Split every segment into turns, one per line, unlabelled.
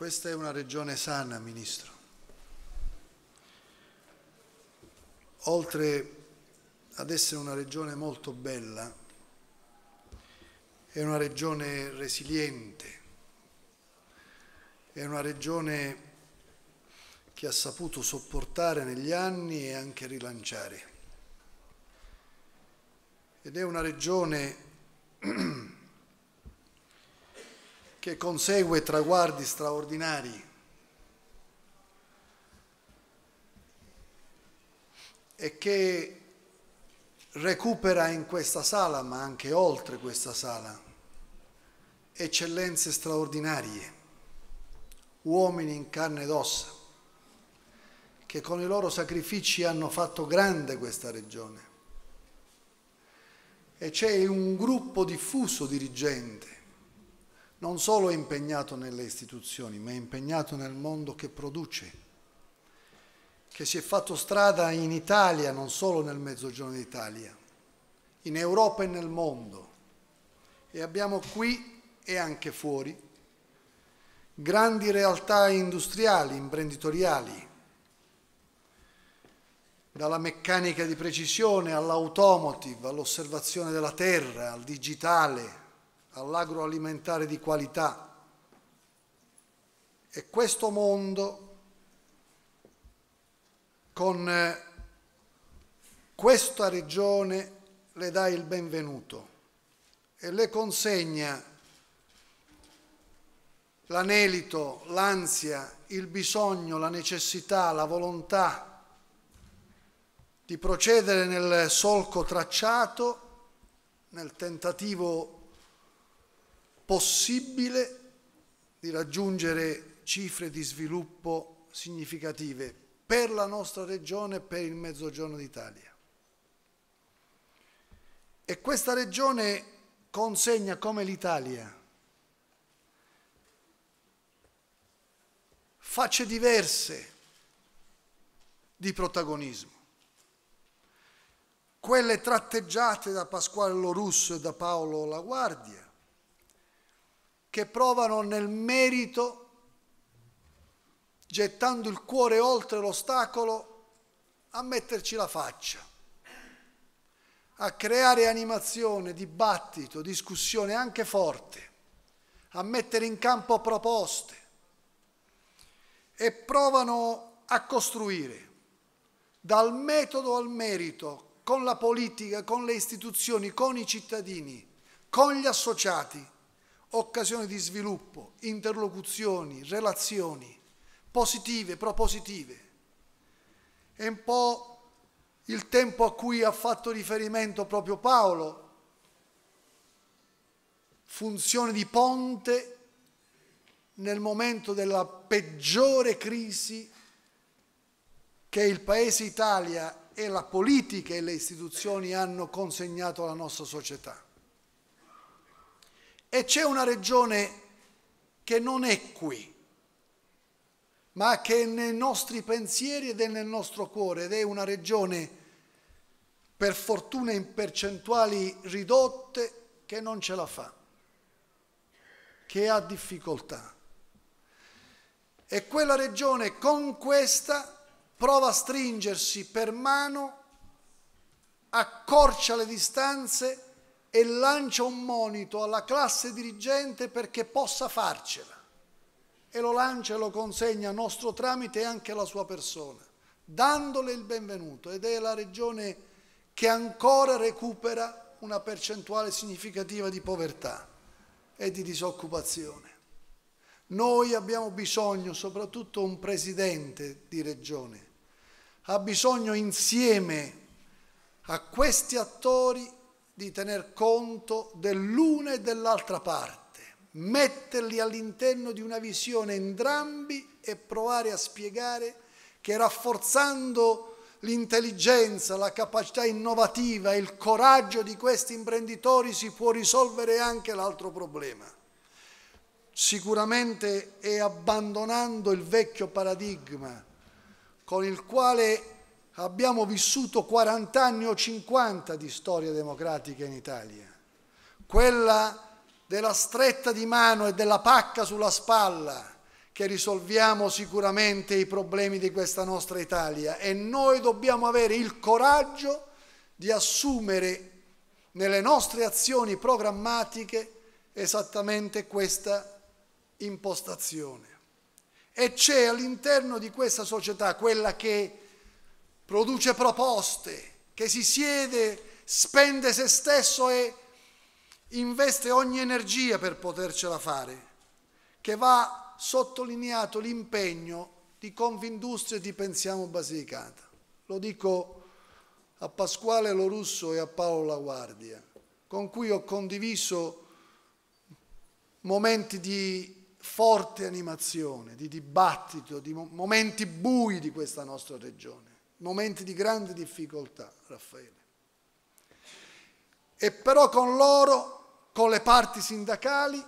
Questa è una regione sana, Ministro. Oltre ad essere una regione molto bella, è una regione resiliente, è una regione che ha saputo sopportare negli anni e anche rilanciare. Ed è una regione che consegue traguardi straordinari e che recupera in questa sala, ma anche oltre questa sala, eccellenze straordinarie, uomini in carne ed ossa, che con i loro sacrifici hanno fatto grande questa regione. E c'è un gruppo diffuso dirigente non solo è impegnato nelle istituzioni, ma è impegnato nel mondo che produce, che si è fatto strada in Italia, non solo nel Mezzogiorno d'Italia, in Europa e nel mondo. E abbiamo qui e anche fuori grandi realtà industriali, imprenditoriali, dalla meccanica di precisione all'automotive, all'osservazione della terra, al digitale, all'agroalimentare di qualità. E questo mondo, con eh, questa regione, le dà il benvenuto e le consegna l'anelito, l'ansia, il bisogno, la necessità, la volontà di procedere nel solco tracciato, nel tentativo possibile di raggiungere cifre di sviluppo significative per la nostra regione e per il mezzogiorno d'Italia. E questa regione consegna come l'Italia facce diverse di protagonismo. Quelle tratteggiate da Pasquale Lorusso e da Paolo Laguardia, che provano nel merito, gettando il cuore oltre l'ostacolo, a metterci la faccia, a creare animazione, dibattito, discussione anche forte, a mettere in campo proposte e provano a costruire dal metodo al merito, con la politica, con le istituzioni, con i cittadini, con gli associati occasioni di sviluppo, interlocuzioni, relazioni positive, propositive. È un po' il tempo a cui ha fatto riferimento proprio Paolo, funzione di ponte nel momento della peggiore crisi che il Paese Italia e la politica e le istituzioni hanno consegnato alla nostra società. E c'è una regione che non è qui, ma che è nei nostri pensieri ed è nel nostro cuore ed è una regione per fortuna in percentuali ridotte che non ce la fa, che ha difficoltà. E quella regione con questa prova a stringersi per mano, accorcia le distanze e lancia un monito alla classe dirigente perché possa farcela e lo lancia e lo consegna a nostro tramite e anche alla sua persona, dandole il benvenuto ed è la regione che ancora recupera una percentuale significativa di povertà e di disoccupazione. Noi abbiamo bisogno, soprattutto un presidente di regione, ha bisogno insieme a questi attori di tener conto dell'una e dell'altra parte, metterli all'interno di una visione entrambi e provare a spiegare che rafforzando l'intelligenza, la capacità innovativa, e il coraggio di questi imprenditori si può risolvere anche l'altro problema. Sicuramente è abbandonando il vecchio paradigma con il quale abbiamo vissuto 40 anni o 50 di storia democratica in Italia. Quella della stretta di mano e della pacca sulla spalla che risolviamo sicuramente i problemi di questa nostra Italia e noi dobbiamo avere il coraggio di assumere nelle nostre azioni programmatiche esattamente questa impostazione. E c'è all'interno di questa società quella che produce proposte, che si siede, spende se stesso e investe ogni energia per potercela fare, che va sottolineato l'impegno di Confindustria e di Pensiamo Basilicata. Lo dico a Pasquale Lorusso e a Paolo Laguardia, con cui ho condiviso momenti di forte animazione, di dibattito, di momenti bui di questa nostra regione momenti di grande difficoltà, Raffaele. E però con loro, con le parti sindacali,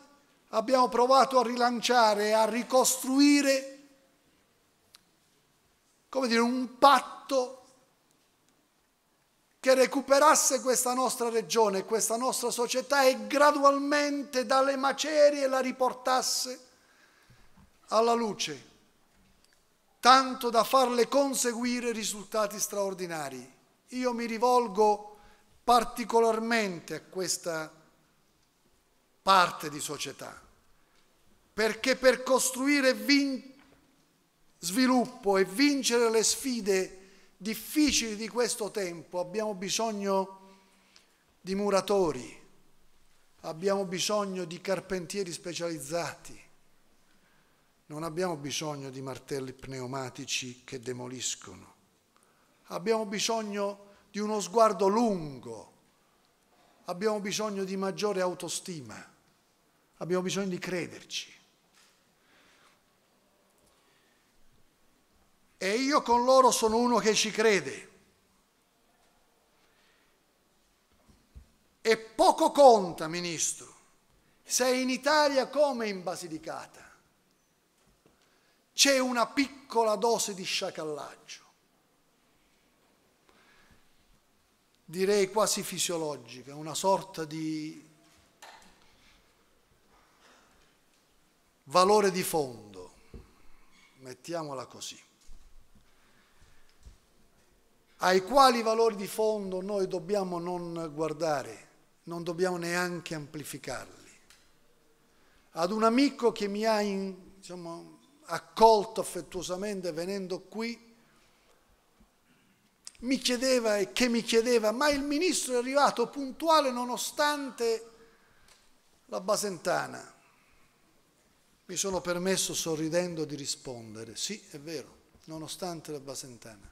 abbiamo provato a rilanciare, e a ricostruire, come dire, un patto che recuperasse questa nostra regione, questa nostra società e gradualmente dalle macerie la riportasse alla luce tanto da farle conseguire risultati straordinari. Io mi rivolgo particolarmente a questa parte di società, perché per costruire sviluppo e vincere le sfide difficili di questo tempo abbiamo bisogno di muratori, abbiamo bisogno di carpentieri specializzati, non abbiamo bisogno di martelli pneumatici che demoliscono. Abbiamo bisogno di uno sguardo lungo. Abbiamo bisogno di maggiore autostima. Abbiamo bisogno di crederci. E io con loro sono uno che ci crede. E poco conta, Ministro, se in Italia come in Basilicata c'è una piccola dose di sciacallaggio, direi quasi fisiologica, una sorta di valore di fondo, mettiamola così, ai quali valori di fondo noi dobbiamo non guardare, non dobbiamo neanche amplificarli. Ad un amico che mi ha in, diciamo, accolto affettuosamente venendo qui, mi chiedeva e che mi chiedeva, ma il ministro è arrivato puntuale nonostante la Basentana. Mi sono permesso sorridendo di rispondere, sì, è vero, nonostante la Basentana.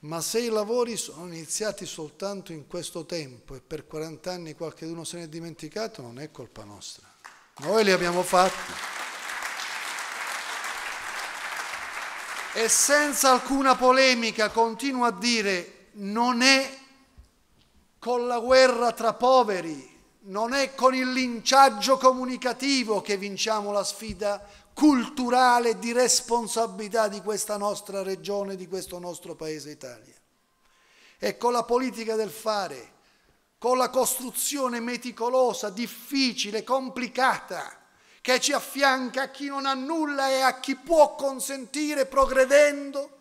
Ma se i lavori sono iniziati soltanto in questo tempo e per 40 anni qualcuno se ne è dimenticato, non è colpa nostra. Noi li abbiamo fatti. e senza alcuna polemica continuo a dire non è con la guerra tra poveri, non è con il linciaggio comunicativo che vinciamo la sfida culturale di responsabilità di questa nostra regione, di questo nostro paese Italia. È con la politica del fare, con la costruzione meticolosa, difficile, complicata che ci affianca a chi non ha nulla e a chi può consentire, progredendo,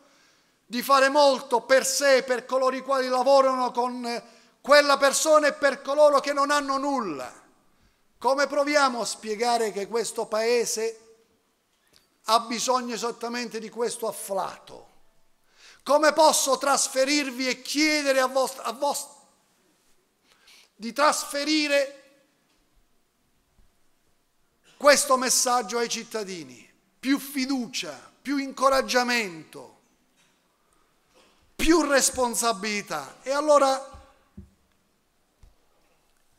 di fare molto per sé, per coloro i quali lavorano con eh, quella persona e per coloro che non hanno nulla. Come proviamo a spiegare che questo Paese ha bisogno esattamente di questo afflato? Come posso trasferirvi e chiedere a vostra, a di trasferire questo messaggio ai cittadini, più fiducia, più incoraggiamento, più responsabilità. E allora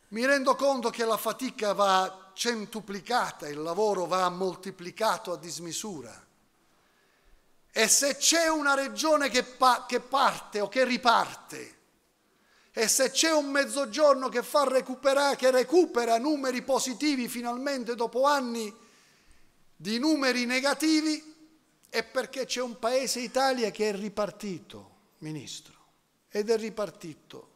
mi rendo conto che la fatica va centuplicata, il lavoro va moltiplicato a dismisura. E se c'è una regione che, pa- che parte o che riparte, e se c'è un mezzogiorno che, fa recuperare, che recupera numeri positivi finalmente dopo anni di numeri negativi, è perché c'è un paese Italia che è ripartito, Ministro, ed è ripartito.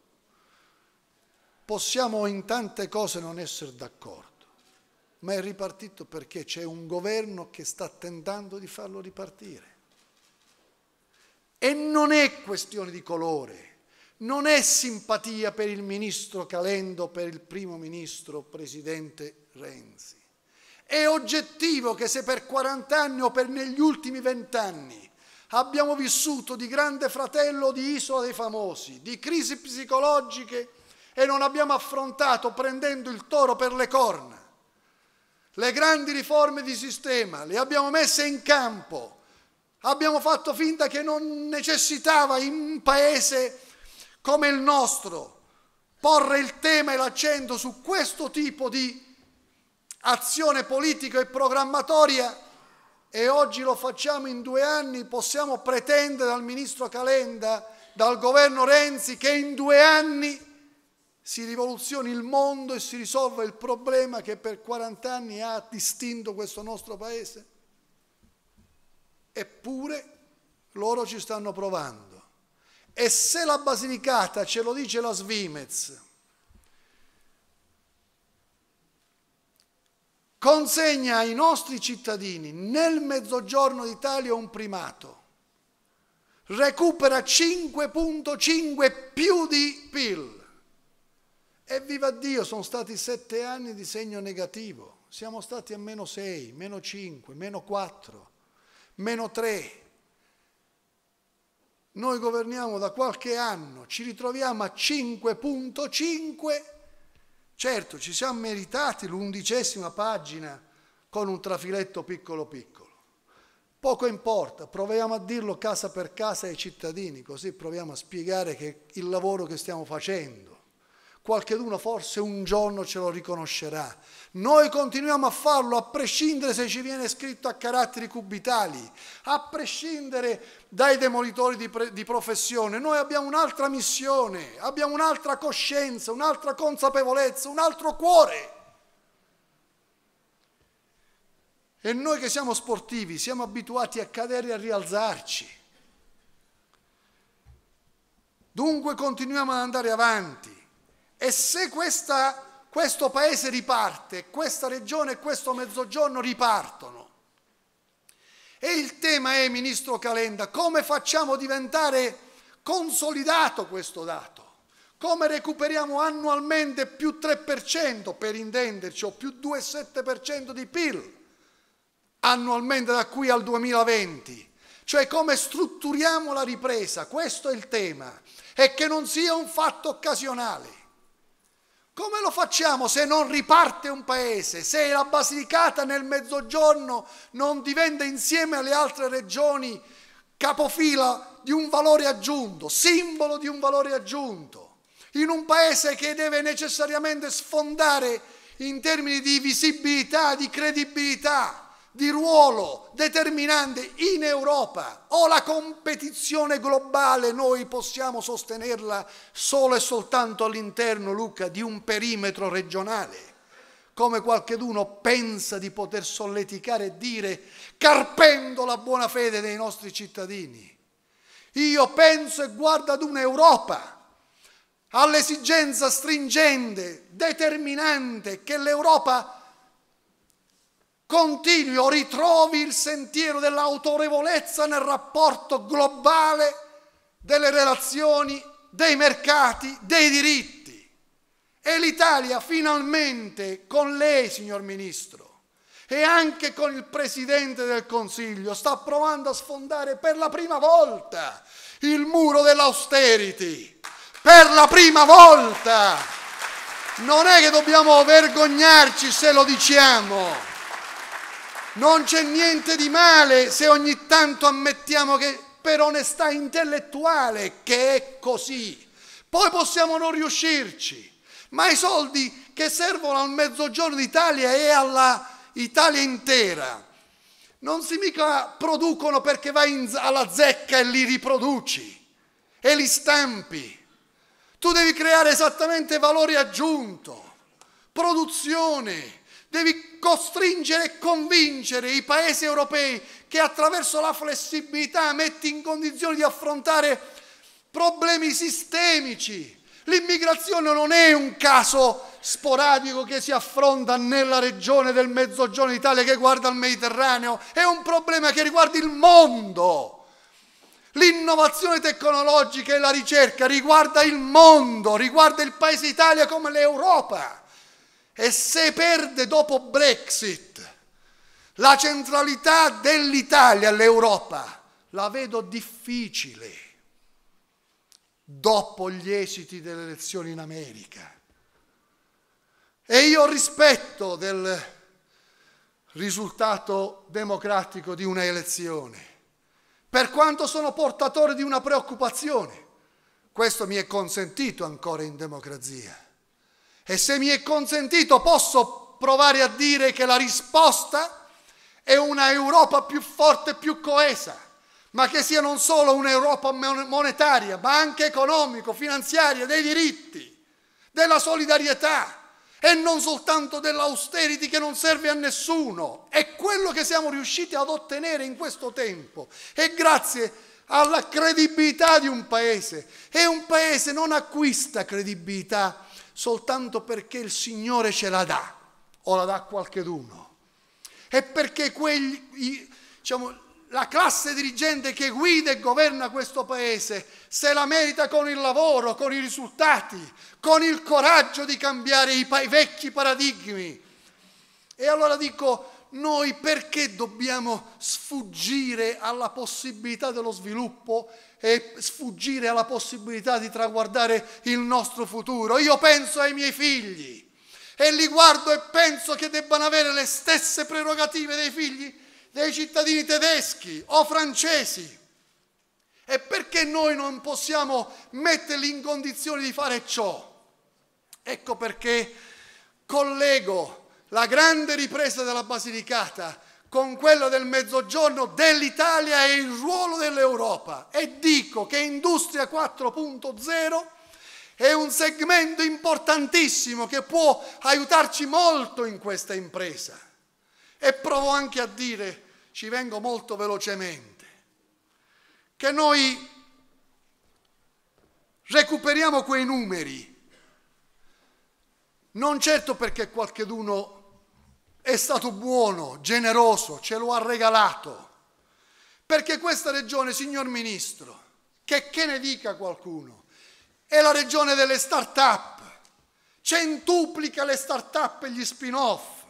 Possiamo in tante cose non essere d'accordo, ma è ripartito perché c'è un governo che sta tentando di farlo ripartire. E non è questione di colore non è simpatia per il ministro Calendo, per il primo ministro presidente Renzi. È oggettivo che se per 40 anni o per negli ultimi 20 anni abbiamo vissuto di grande fratello di isola dei famosi, di crisi psicologiche e non abbiamo affrontato prendendo il toro per le corna. Le grandi riforme di sistema le abbiamo messe in campo, abbiamo fatto finta che non necessitava in un paese come il nostro, porre il tema e l'accento su questo tipo di azione politica e programmatoria e oggi lo facciamo in due anni, possiamo pretendere dal ministro Calenda, dal governo Renzi, che in due anni si rivoluzioni il mondo e si risolva il problema che per 40 anni ha distinto questo nostro Paese? Eppure loro ci stanno provando. E se la Basilicata ce lo dice la Svimez, consegna ai nostri cittadini nel mezzogiorno d'Italia un primato, recupera 5.5 più di PIL. E viva Dio, sono stati sette anni di segno negativo. Siamo stati a meno 6, meno 5, meno 4, meno 3. Noi governiamo da qualche anno, ci ritroviamo a 5.5. Certo, ci siamo meritati l'undicesima pagina con un trafiletto piccolo piccolo. Poco importa, proviamo a dirlo casa per casa ai cittadini, così proviamo a spiegare che il lavoro che stiamo facendo qualcheduno forse un giorno ce lo riconoscerà. Noi continuiamo a farlo a prescindere se ci viene scritto a caratteri cubitali, a prescindere dai demolitori di, di professione. Noi abbiamo un'altra missione, abbiamo un'altra coscienza, un'altra consapevolezza, un altro cuore. E noi che siamo sportivi siamo abituati a cadere e a rialzarci. Dunque continuiamo ad andare avanti e se questa, questo paese riparte, questa regione e questo mezzogiorno ripartono, e il tema è, Ministro Calenda, come facciamo diventare consolidato questo dato? Come recuperiamo annualmente più 3% per intenderci o più 2,7% di PIL annualmente da qui al 2020? Cioè come strutturiamo la ripresa? Questo è il tema e che non sia un fatto occasionale. Come lo facciamo se non riparte un paese, se la Basilicata nel mezzogiorno non diventa insieme alle altre regioni capofila di un valore aggiunto, simbolo di un valore aggiunto, in un paese che deve necessariamente sfondare in termini di visibilità, di credibilità? di ruolo determinante in Europa o la competizione globale noi possiamo sostenerla solo e soltanto all'interno, Luca, di un perimetro regionale? Come qualcheduno pensa di poter solleticare e dire carpendo la buona fede dei nostri cittadini. Io penso e guardo ad un'Europa all'esigenza stringente, determinante che l'Europa ha continui o ritrovi il sentiero dell'autorevolezza nel rapporto globale delle relazioni, dei mercati, dei diritti. E l'Italia finalmente con lei, signor Ministro, e anche con il Presidente del Consiglio sta provando a sfondare per la prima volta il muro dell'austerity. Per la prima volta! Non è che dobbiamo vergognarci se lo diciamo. Non c'è niente di male se ogni tanto ammettiamo che per onestà intellettuale che è così. Poi possiamo non riuscirci, ma i soldi che servono al mezzogiorno d'Italia e all'Italia intera non si mica producono perché vai alla zecca e li riproduci e li stampi. Tu devi creare esattamente valore aggiunto, produzione, devi costringere e convincere i paesi europei che attraverso la flessibilità metti in condizione di affrontare problemi sistemici. L'immigrazione non è un caso sporadico che si affronta nella regione del Mezzogiorno d'Italia che guarda il Mediterraneo, è un problema che riguarda il mondo. L'innovazione tecnologica e la ricerca riguarda il mondo, riguarda il paese Italia come l'Europa. E se perde dopo Brexit la centralità dell'Italia all'Europa, la vedo difficile dopo gli esiti delle elezioni in America. E io rispetto del risultato democratico di una elezione, per quanto sono portatore di una preoccupazione. Questo mi è consentito ancora in democrazia. E se mi è consentito posso provare a dire che la risposta è una Europa più forte e più coesa, ma che sia non solo un'Europa monetaria, ma anche economico, finanziaria, dei diritti, della solidarietà e non soltanto dell'austerity che non serve a nessuno. È quello che siamo riusciti ad ottenere in questo tempo e grazie alla credibilità di un paese e un paese non acquista credibilità soltanto perché il Signore ce la dà o la dà a qualcheduno. È perché quegli, diciamo, la classe dirigente che guida e governa questo paese se la merita con il lavoro, con i risultati, con il coraggio di cambiare i, pa- i vecchi paradigmi. E allora dico, noi perché dobbiamo sfuggire alla possibilità dello sviluppo e sfuggire alla possibilità di traguardare il nostro futuro? Io penso ai miei figli e li guardo e penso che debbano avere le stesse prerogative dei figli dei cittadini tedeschi o francesi. E perché noi non possiamo metterli in condizione di fare ciò? Ecco perché collego la grande ripresa della Basilicata con quella del Mezzogiorno dell'Italia e il ruolo dell'Europa. E dico che Industria 4.0 è un segmento importantissimo che può aiutarci molto in questa impresa. E provo anche a dire, ci vengo molto velocemente, che noi recuperiamo quei numeri, non certo perché qualcheduno è stato buono, generoso, ce lo ha regalato. Perché questa regione, signor Ministro, che, che ne dica qualcuno, è la regione delle start-up, centuplica le start-up e gli spin-off.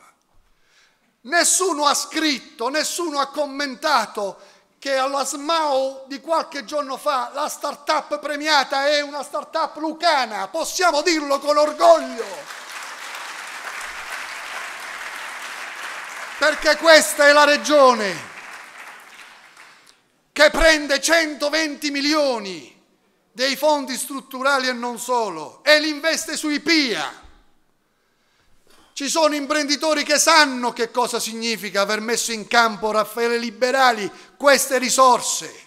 Nessuno ha scritto, nessuno ha commentato che alla SMAO di qualche giorno fa la start-up premiata è una start-up lucana, possiamo dirlo con orgoglio. perché questa è la regione che prende 120 milioni dei fondi strutturali e non solo e li investe sui PIA. Ci sono imprenditori che sanno che cosa significa aver messo in campo Raffaele Liberali queste risorse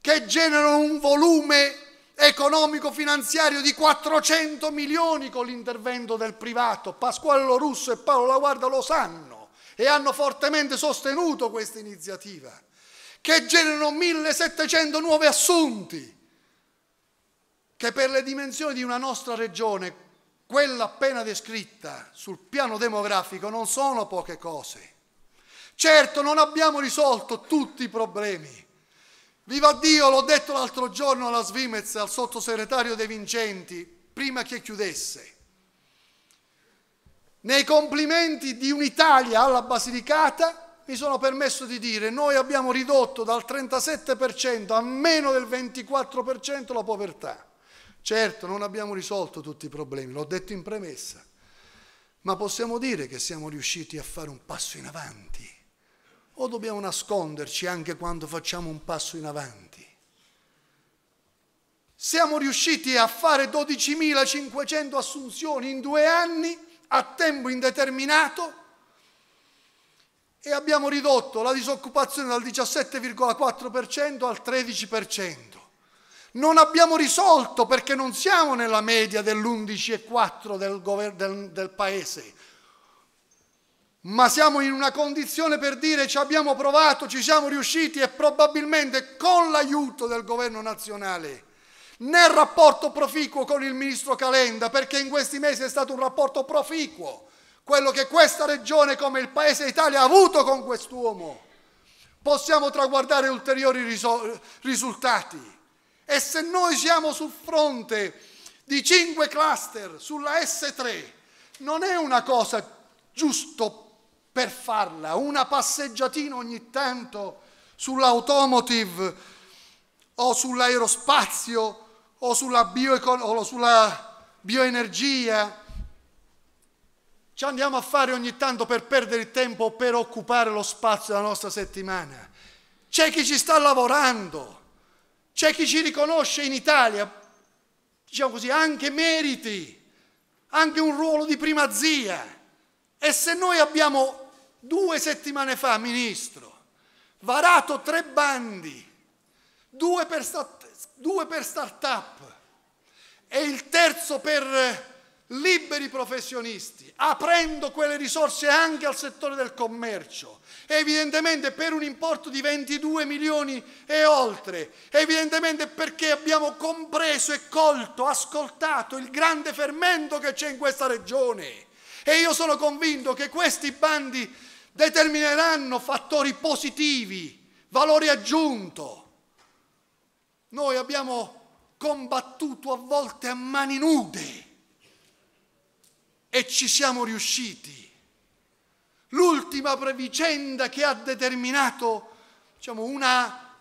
che generano un volume economico-finanziario di 400 milioni con l'intervento del privato. Pasquale Lorusso e Paolo Laguarda lo sanno e hanno fortemente sostenuto questa iniziativa, che generano 1700 nuovi assunti, che per le dimensioni di una nostra regione, quella appena descritta sul piano demografico, non sono poche cose. Certo, non abbiamo risolto tutti i problemi, Viva Dio, l'ho detto l'altro giorno alla Svimez, al sottosegretario De Vincenti, prima che chiudesse. Nei complimenti di un'Italia alla Basilicata mi sono permesso di dire noi abbiamo ridotto dal 37% a meno del 24% la povertà. Certo, non abbiamo risolto tutti i problemi, l'ho detto in premessa, ma possiamo dire che siamo riusciti a fare un passo in avanti o dobbiamo nasconderci anche quando facciamo un passo in avanti? Siamo riusciti a fare 12.500 assunzioni in due anni a tempo indeterminato e abbiamo ridotto la disoccupazione dal 17,4% al 13%. Non abbiamo risolto perché non siamo nella media dell'11,4% del, del, del Paese, ma siamo in una condizione per dire ci abbiamo provato, ci siamo riusciti e probabilmente con l'aiuto del governo nazionale, nel rapporto proficuo con il ministro Calenda, perché in questi mesi è stato un rapporto proficuo, quello che questa regione come il Paese Italia ha avuto con quest'uomo, possiamo traguardare ulteriori risultati. E se noi siamo sul fronte di cinque cluster sulla S3, non è una cosa giusto per farla, una passeggiatina ogni tanto sull'automotive o sull'aerospazio o sulla, bioecon- o sulla bioenergia. Ci andiamo a fare ogni tanto per perdere il tempo o per occupare lo spazio della nostra settimana. C'è chi ci sta lavorando, c'è chi ci riconosce in Italia, diciamo così, anche meriti, anche un ruolo di primazia. E se noi abbiamo Due settimane fa, Ministro, varato tre bandi, due per, due per start-up e il terzo per liberi professionisti, aprendo quelle risorse anche al settore del commercio, evidentemente per un importo di 22 milioni e oltre, evidentemente perché abbiamo compreso e colto, ascoltato il grande fermento che c'è in questa regione e io sono convinto che questi bandi determineranno fattori positivi, valore aggiunto. Noi abbiamo combattuto a volte a mani nude e ci siamo riusciti. L'ultima vicenda che ha determinato diciamo, una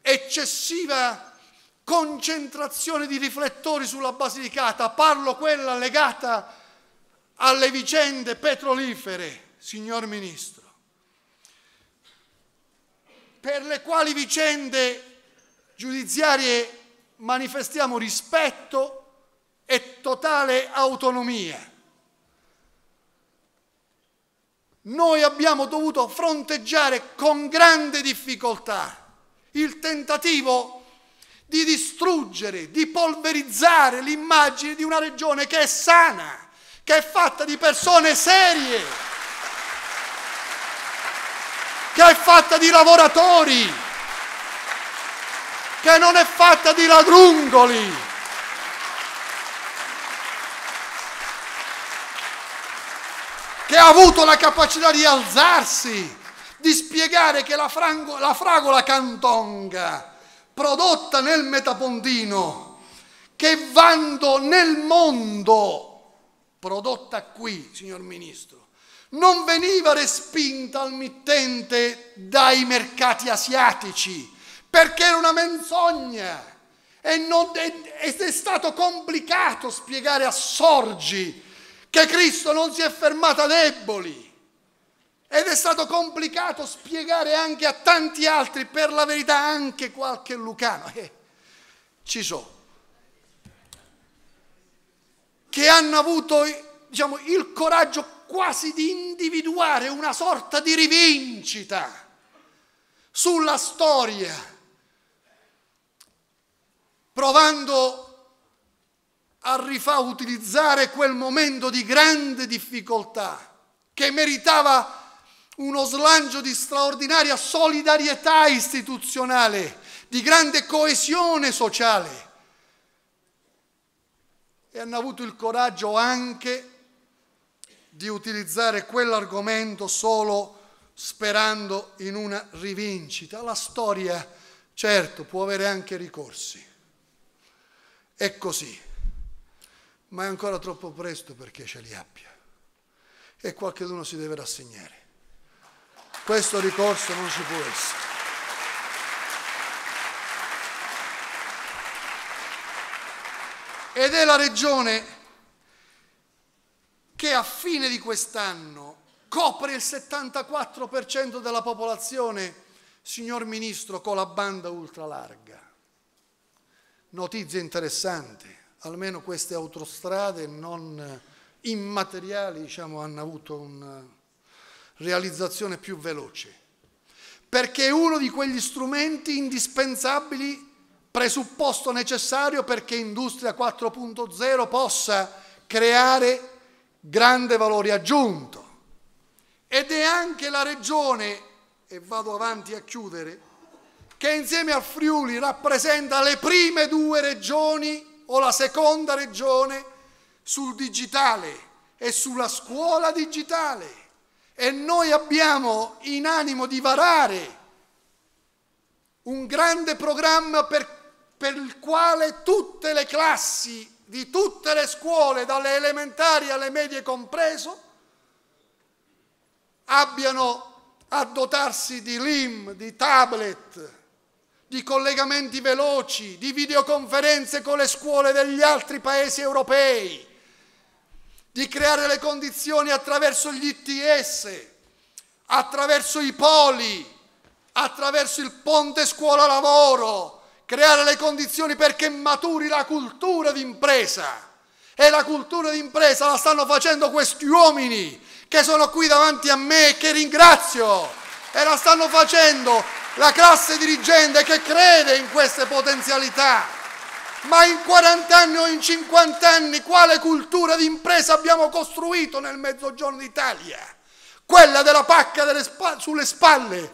eccessiva concentrazione di riflettori sulla Basilicata, parlo quella legata alle vicende petrolifere, signor Ministro per le quali vicende giudiziarie manifestiamo rispetto e totale autonomia. Noi abbiamo dovuto fronteggiare con grande difficoltà il tentativo di distruggere, di polverizzare l'immagine di una regione che è sana, che è fatta di persone serie che è fatta di lavoratori, che non è fatta di ladrungoli. che ha avuto la capacità di alzarsi, di spiegare che la, frango, la fragola cantonga prodotta nel metapontino, che vando nel mondo, prodotta qui, signor Ministro, non veniva respinta al mittente dai mercati asiatici, perché era una menzogna e non, ed è stato complicato spiegare a Sorgi che Cristo non si è fermato ad Eboli. Ed è stato complicato spiegare anche a tanti altri, per la verità anche qualche lucano, eh, ci so, che hanno avuto diciamo, il coraggio quasi di individuare una sorta di rivincita sulla storia, provando a rifà utilizzare quel momento di grande difficoltà che meritava uno slancio di straordinaria solidarietà istituzionale, di grande coesione sociale. E hanno avuto il coraggio anche di utilizzare quell'argomento solo sperando in una rivincita. La storia, certo, può avere anche ricorsi. È così. Ma è ancora troppo presto perché ce li abbia. E qualcuno si deve rassegnare. Questo ricorso non ci può essere. Ed è la regione che a fine di quest'anno copre il 74% della popolazione, signor Ministro, con la banda ultralarga. Notizia interessante, almeno queste autostrade non immateriali diciamo, hanno avuto una realizzazione più veloce, perché è uno di quegli strumenti indispensabili, presupposto necessario perché Industria 4.0 possa creare grande valore aggiunto. Ed è anche la regione, e vado avanti a chiudere, che insieme a Friuli rappresenta le prime due regioni o la seconda regione sul digitale e sulla scuola digitale. E noi abbiamo in animo di varare un grande programma per, per il quale tutte le classi di tutte le scuole, dalle elementari alle medie compreso, abbiano a dotarsi di LIM, di tablet, di collegamenti veloci, di videoconferenze con le scuole degli altri paesi europei, di creare le condizioni attraverso gli ITS, attraverso i poli, attraverso il ponte scuola-lavoro, creare le condizioni perché maturi la cultura d'impresa. E la cultura d'impresa la stanno facendo questi uomini che sono qui davanti a me e che ringrazio. E la stanno facendo la classe dirigente che crede in queste potenzialità. Ma in 40 anni o in 50 anni quale cultura d'impresa abbiamo costruito nel Mezzogiorno d'Italia? Quella della pacca spa sulle spalle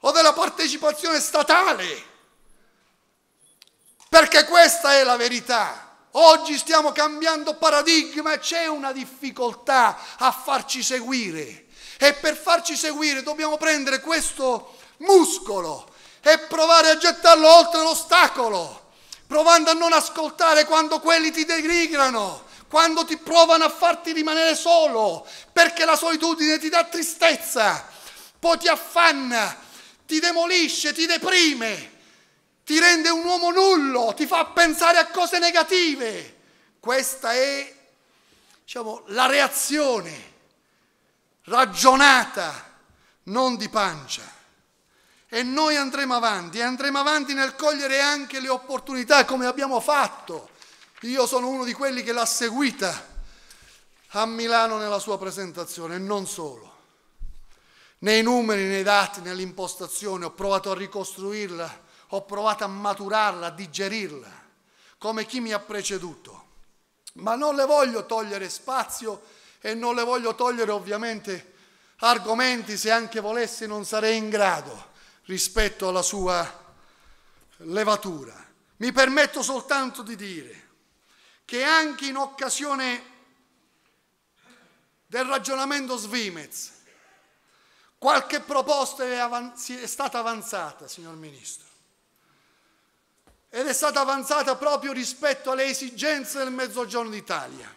o della partecipazione statale perché questa è la verità. Oggi stiamo cambiando paradigma e c'è una difficoltà a farci seguire e per farci seguire dobbiamo prendere questo muscolo e provare a gettarlo oltre l'ostacolo, provando a non ascoltare quando quelli ti denigrano, quando ti provano a farti rimanere solo, perché la solitudine ti dà tristezza, poi ti affanna, ti demolisce, ti deprime ti rende un uomo nullo, ti fa pensare a cose negative. Questa è diciamo, la reazione ragionata, non di pancia. E noi andremo avanti, e andremo avanti nel cogliere anche le opportunità come abbiamo fatto. Io sono uno di quelli che l'ha seguita a Milano nella sua presentazione, e non solo. Nei numeri, nei dati, nell'impostazione, ho provato a ricostruirla ho provato a maturarla, a digerirla, come chi mi ha preceduto. Ma non le voglio togliere spazio e non le voglio togliere ovviamente argomenti, se anche volessi non sarei in grado rispetto alla sua levatura. Mi permetto soltanto di dire che anche in occasione del ragionamento Svimez qualche proposta è, è stata avanzata, signor Ministro ed è stata avanzata proprio rispetto alle esigenze del Mezzogiorno d'Italia,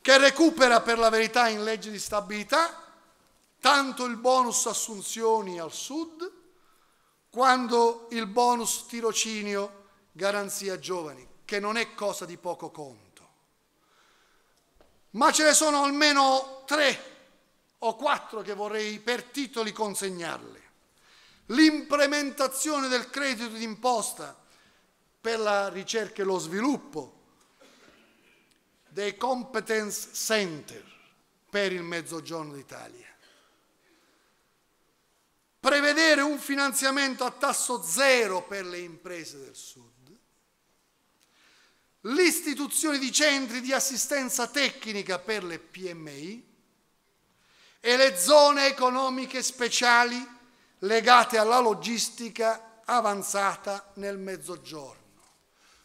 che recupera per la verità in legge di stabilità tanto il bonus assunzioni al sud quanto il bonus tirocinio garanzia giovani, che non è cosa di poco conto. Ma ce ne sono almeno tre o quattro che vorrei per titoli consegnarle l'implementazione del credito d'imposta per la ricerca e lo sviluppo, dei competence center per il Mezzogiorno d'Italia. Prevedere un finanziamento a tasso zero per le imprese del Sud. L'istituzione di centri di assistenza tecnica per le PMI e le zone economiche speciali legate alla logistica avanzata nel mezzogiorno.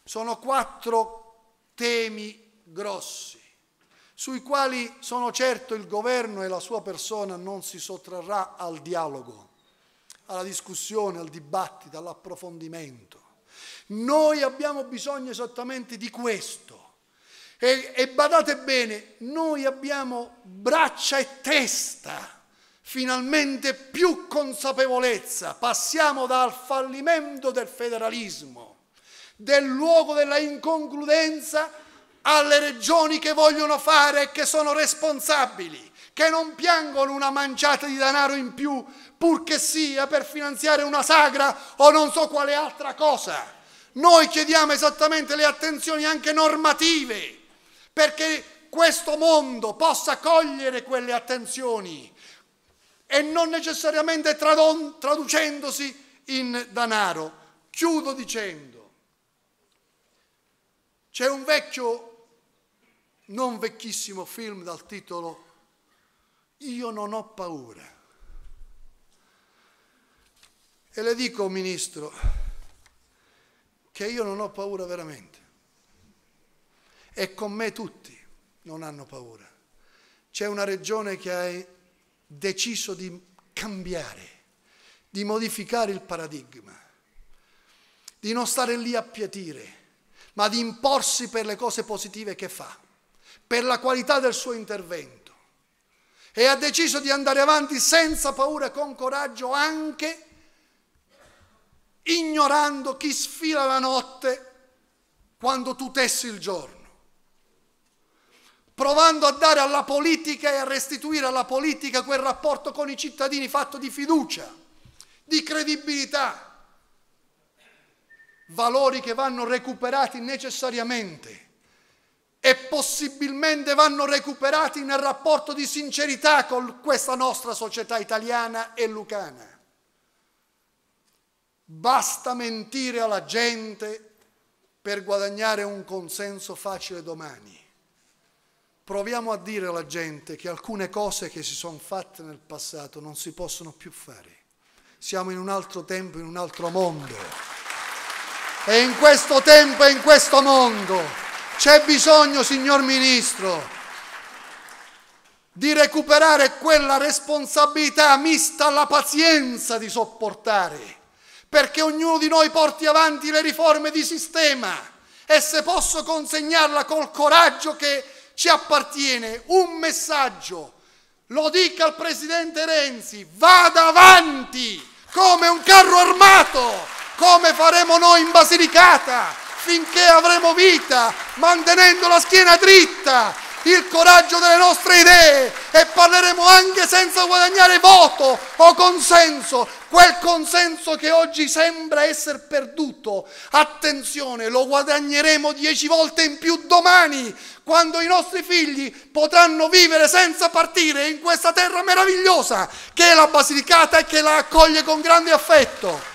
Sono quattro temi grossi sui quali sono certo il governo e la sua persona non si sottrarrà al dialogo, alla discussione, al dibattito, all'approfondimento. Noi abbiamo bisogno esattamente di questo. E, e badate bene, noi abbiamo braccia e testa finalmente più consapevolezza, passiamo dal fallimento del federalismo, del luogo della inconcludenza alle regioni che vogliono fare e che sono responsabili, che non piangono una manciata di denaro in più, purché sia per finanziare una sagra o non so quale altra cosa. Noi chiediamo esattamente le attenzioni anche normative, perché questo mondo possa cogliere quelle attenzioni e non necessariamente tradon, traducendosi in danaro. Chiudo dicendo, c'è un vecchio, non vecchissimo film dal titolo Io non ho paura. E le dico, Ministro, che io non ho paura veramente. E con me tutti non hanno paura. C'è una regione che ha deciso di cambiare, di modificare il paradigma, di non stare lì a pietire, ma di imporsi per le cose positive che fa, per la qualità del suo intervento. E ha deciso di andare avanti senza paura, e con coraggio, anche ignorando chi sfila la notte quando tu tessi il giorno provando a dare alla politica e a restituire alla politica quel rapporto con i cittadini fatto di fiducia, di credibilità, valori che vanno recuperati necessariamente e possibilmente vanno recuperati nel rapporto di sincerità con questa nostra società italiana e lucana. Basta mentire alla gente per guadagnare un consenso facile domani. Proviamo a dire alla gente che alcune cose che si sono fatte nel passato non si possono più fare. Siamo in un altro tempo, in un altro mondo. E in questo tempo e in questo mondo c'è bisogno, signor Ministro, di recuperare quella responsabilità mista alla pazienza di sopportare, perché ognuno di noi porti avanti le riforme di sistema e se posso consegnarla col coraggio che ci appartiene un messaggio. Lo dica al presidente Renzi, vada avanti come un carro armato, come faremo noi in Basilicata, finché avremo vita, mantenendo la schiena dritta, il coraggio delle nostre idee e parleremo anche senza guadagnare voto o consenso, quel consenso che oggi sembra essere perduto. Attenzione, lo guadagneremo dieci volte in più domani, quando i nostri figli potranno vivere senza partire in questa terra meravigliosa che è la Basilicata e che la accoglie con grande affetto.